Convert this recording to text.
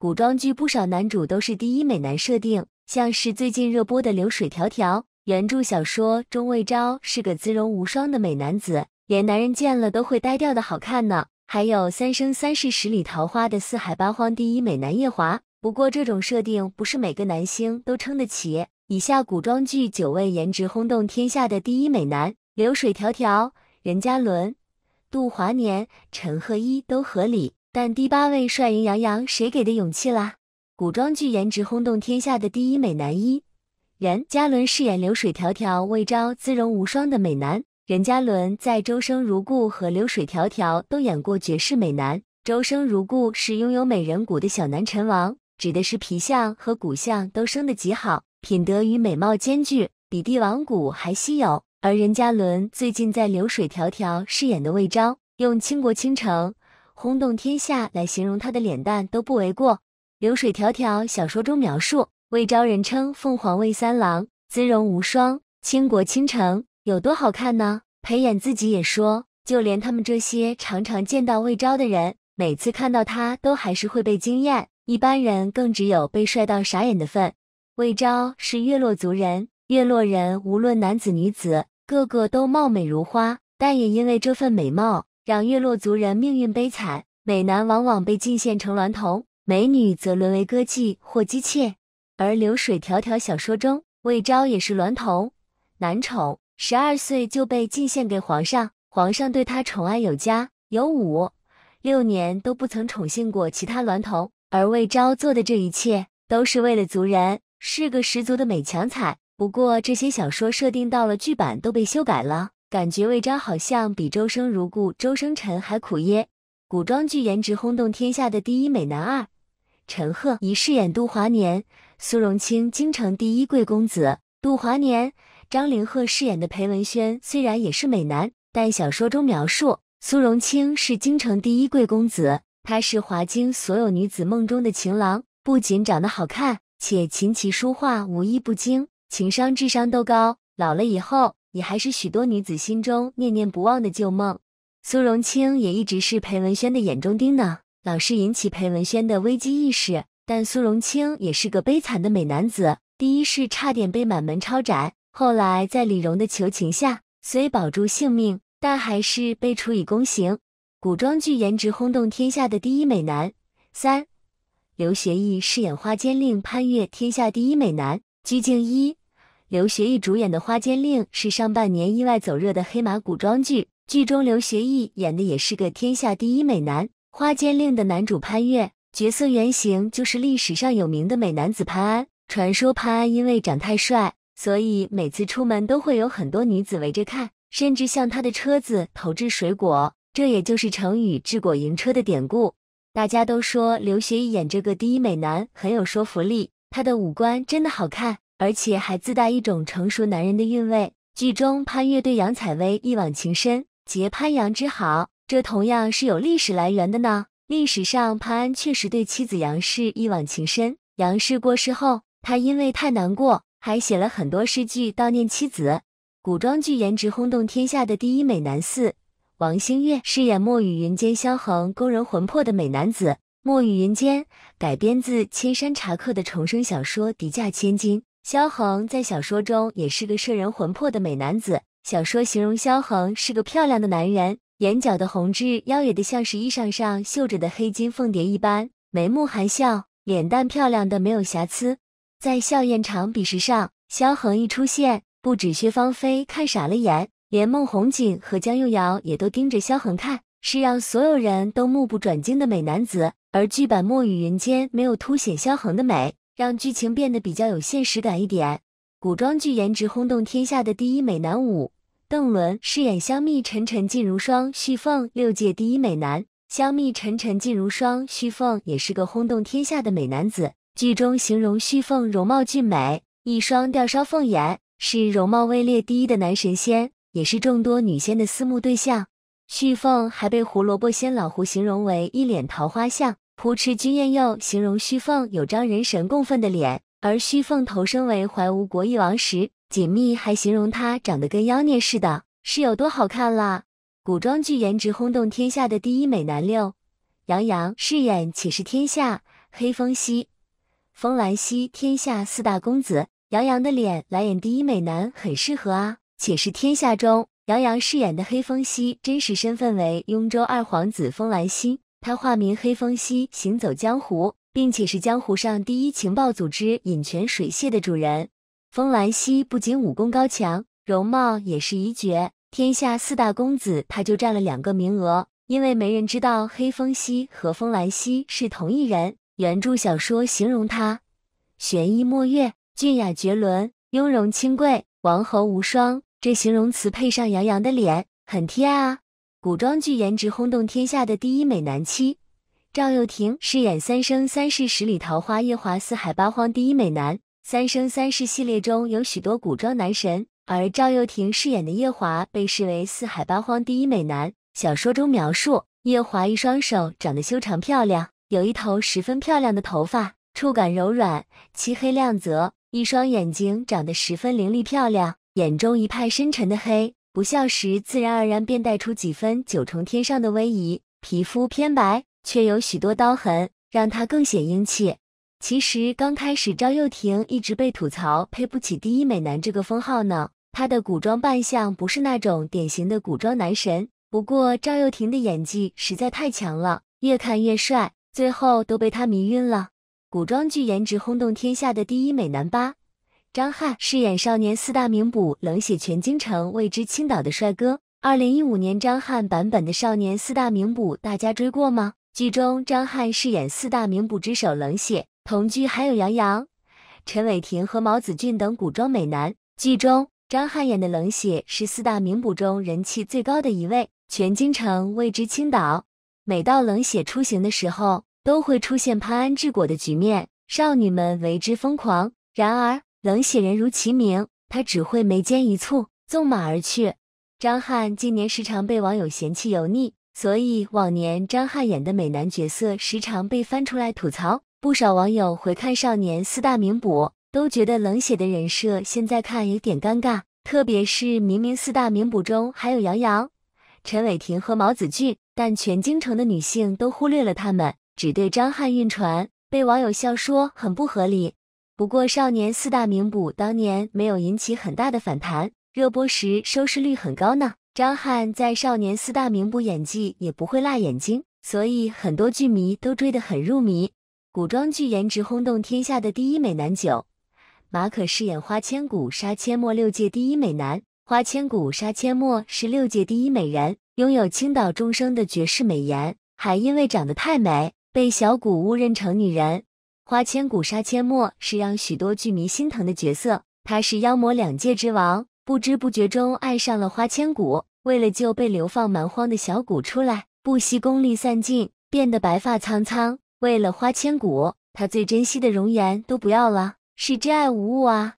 古装剧不少男主都是第一美男设定，像是最近热播的《流水迢迢》，原著小说中魏昭是个姿容无双的美男子，连男人见了都会呆掉的好看呢。还有《三生三世十里桃花》的四海八荒第一美男夜华。不过这种设定不是每个男星都撑得起。以下古装剧九位颜值轰动天下的第一美男，《流水迢迢》任嘉伦、杜华年、陈赫一都合理。但第八位帅赢杨洋，谁给的勇气啦？古装剧颜值轰动天下的第一美男一，任嘉伦饰演流水迢迢魏昭姿容无双的美男任嘉伦在《周生如故》和《流水迢迢》都演过绝世美男，《周生如故》是拥有美人骨的小南辰王，指的是皮相和骨相都生得极好，品德与美貌兼具，比帝王骨还稀有。而任嘉伦最近在《流水迢迢》饰演的魏昭，用倾国倾城。轰动天下来形容他的脸蛋都不为过。《流水迢迢》小说中描述，魏昭人称凤凰魏三郎，姿容无双，倾国倾城，有多好看呢？裴琰自己也说，就连他们这些常常见到魏昭的人，每次看到他都还是会被惊艳，一般人更只有被帅到傻眼的份。魏昭是月落族人，月落人无论男子女子，个个都貌美如花，但也因为这份美貌。让月落族人命运悲惨，美男往往被进献成娈童，美女则沦为歌妓或姬妾。而《流水迢迢》小说中，魏昭也是娈童男宠，十二岁就被进献给皇上，皇上对他宠爱有加，有五六年都不曾宠幸过其他娈童。而魏昭做的这一切，都是为了族人，是个十足的美强惨。不过这些小说设定到了剧版都被修改了。感觉魏章好像比周生如故、周生辰还苦耶。古装剧颜值轰动天下的第一美男二，陈赫一饰演杜华年、苏荣清，京城第一贵公子。杜华年，张凌赫饰演的裴文轩虽然也是美男，但小说中描述苏荣清是京城第一贵公子，他是华京所有女子梦中的情郎，不仅长得好看，且琴棋书画无一不精，情商智商都高。老了以后。也还是许多女子心中念念不忘的旧梦，苏荣清也一直是裴文轩的眼中钉呢，老是引起裴文轩的危机意识。但苏荣清也是个悲惨的美男子，第一世差点被满门抄斩，后来在李荣的求情下虽保住性命，但还是被处以宫刑。古装剧颜值轰动天下的第一美男三，刘学义饰演花间令潘越天下第一美男鞠婧祎。刘学义主演的《花间令》是上半年意外走热的黑马古装剧，剧中刘学义演的也是个天下第一美男。《花间令》的男主潘越角色原型就是历史上有名的美男子潘安。传说潘安因为长太帅，所以每次出门都会有很多女子围着看，甚至向他的车子投掷水果，这也就是成语“治果盈车”的典故。大家都说刘学义演这个第一美男很有说服力，他的五官真的好看。而且还自带一种成熟男人的韵味。剧中潘越对杨采薇一往情深，结潘杨之好，这同样是有历史来源的呢。历史上潘安确实对妻子杨氏一往情深，杨氏过世后，他因为太难过，还写了很多诗句悼念妻子。古装剧颜值轰动天下的第一美男四，王星越饰演墨雨云间萧衡，勾人魂魄的美男子。墨雨云间改编自千山茶客的重生小说《迪嫁千金》。萧恒在小说中也是个摄人魂魄的美男子。小说形容萧恒是个漂亮的男人，眼角的红痣妖冶的，像是衣裳上绣着的黑金凤蝶一般，眉目含笑，脸蛋漂亮的没有瑕疵。在笑宴长比试上，萧恒一出现，不止薛芳菲看傻了眼，连孟红锦和江又瑶也都盯着萧恒看，是让所有人都目不转睛的美男子。而剧版《墨雨云间》没有凸显萧恒的美。让剧情变得比较有现实感一点。古装剧颜值轰动天下的第一美男五邓伦饰演香蜜沉沉烬如霜，旭凤六界第一美男香蜜沉沉烬如霜，旭凤也是个轰动天下的美男子。剧中形容旭凤容貌俊美，一双吊梢凤眼，是容貌位列第一的男神仙，也是众多女仙的私募对象。旭凤还被胡萝卜仙老胡形容为一脸桃花相。扑哧，君彦佑形容徐凤有张人神共愤的脸，而徐凤投生为怀吴国一王时，锦觅还形容他长得跟妖孽似的，是有多好看啦？古装剧颜值轰动天下的第一美男六，杨洋饰演《且是天下》黑风息、风兰溪天下四大公子，杨洋的脸来演第一美男很适合啊！《且是天下》中，杨洋饰演的黑风息真实身份为雍州二皇子风兰溪。他化名黑风息，行走江湖，并且是江湖上第一情报组织隐泉水榭的主人。风兰溪不仅武功高强，容貌也是一绝。天下四大公子，他就占了两个名额。因为没人知道黑风息和风兰溪是同一人。原著小说形容他悬衣墨月，俊雅绝伦，雍容清贵，王侯无双。这形容词配上杨洋的脸，很贴啊。古装剧颜值轰动天下的第一美男，七赵又廷饰演《三生三世十里桃花》夜华，四海八荒第一美男。《三生三世》系列中有许多古装男神，而赵又廷饰演的夜华被视为四海八荒第一美男。小说中描述，夜华一双手长得修长漂亮，有一头十分漂亮的头发，触感柔软，漆黑亮泽；一双眼睛长得十分凌厉漂亮，眼中一派深沉的黑。不笑时，自然而然便带出几分九重天上的威仪。皮肤偏白，却有许多刀痕，让他更显英气。其实刚开始，赵又廷一直被吐槽配不起“第一美男”这个封号呢。他的古装扮相不是那种典型的古装男神，不过赵又廷的演技实在太强了，越看越帅，最后都被他迷晕了。古装剧颜值轰动天下的第一美男吧。张翰饰演少年四大名捕冷血全京城为之倾倒的帅哥。二零一五年张翰版本的《少年四大名捕》，大家追过吗？剧中张翰饰演四大名捕之首冷血，同剧还有杨洋、陈伟霆和毛子俊等古装美男。剧中张翰演的冷血是四大名捕中人气最高的一位，全京城为之倾倒。每到冷血出行的时候，都会出现潘安治国的局面，少女们为之疯狂。然而。冷血人如其名，他只会眉间一蹙，纵马而去。张翰近年时常被网友嫌弃油腻，所以往年张翰演的美男角色时常被翻出来吐槽。不少网友回看《少年四大名捕》，都觉得冷血的人设现在看有点尴尬。特别是明明四大名捕中还有杨洋、陈伟霆和毛子俊，但全京城的女性都忽略了他们，只对张翰晕船，被网友笑说很不合理。不过，《少年四大名捕》当年没有引起很大的反弹，热播时收视率很高呢。张翰在《少年四大名捕》演技也不会辣眼睛，所以很多剧迷都追得很入迷。古装剧颜值轰动天下的第一美男九马可饰演花千骨，杀阡陌六界第一美男。花千骨杀阡陌是六界第一美人，拥有倾倒众生的绝世美颜，还因为长得太美，被小骨误认成女人。花千骨杀阡陌是让许多剧迷心疼的角色，他是妖魔两界之王，不知不觉中爱上了花千骨，为了救被流放蛮荒的小骨出来，不惜功力散尽，变得白发苍苍。为了花千骨，他最珍惜的容颜都不要了，是真爱无误啊。